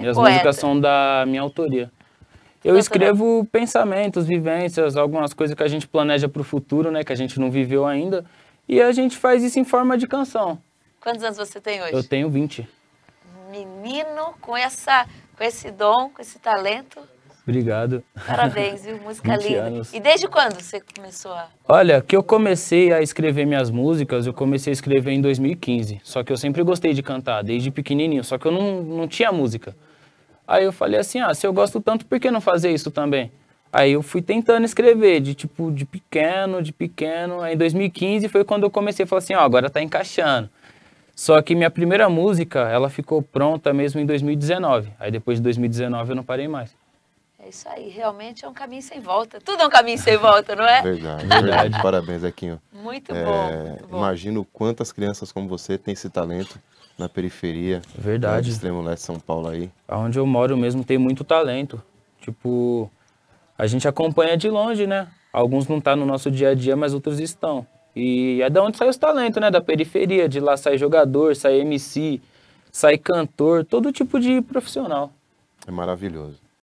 Minhas Poeta. músicas são da minha autoria. Eu escrevo pensamentos, vivências, algumas coisas que a gente planeja para o futuro, né? Que a gente não viveu ainda. E a gente faz isso em forma de canção. Quantos anos você tem hoje? Eu tenho 20. Menino com, essa, com esse dom, com esse talento. Obrigado. Parabéns, viu? Música linda. Anos. E desde quando você começou a. Olha, que eu comecei a escrever minhas músicas, eu comecei a escrever em 2015. Só que eu sempre gostei de cantar, desde pequenininho. Só que eu não, não tinha música. Aí eu falei assim, ah, se eu gosto tanto, por que não fazer isso também? Aí eu fui tentando escrever, de tipo, de pequeno, de pequeno. Aí em 2015 foi quando eu comecei a falar assim, ó, oh, agora tá encaixando. Só que minha primeira música, ela ficou pronta mesmo em 2019. Aí depois de 2019 eu não parei mais. É isso aí, realmente é um caminho sem volta. Tudo é um caminho sem volta, não é? Verdade, é verdade. Parabéns, Zequinho. Muito é, bom, Imagino quantas crianças como você têm esse talento na periferia. Né, Verdade. No extremo leste de São Paulo aí. Onde eu moro mesmo tem muito talento. Tipo, a gente acompanha de longe, né? Alguns não estão tá no nosso dia a dia, mas outros estão. E é da onde sai os talentos, né? Da periferia. De lá sai jogador, sai MC, sai cantor, todo tipo de profissional. É maravilhoso.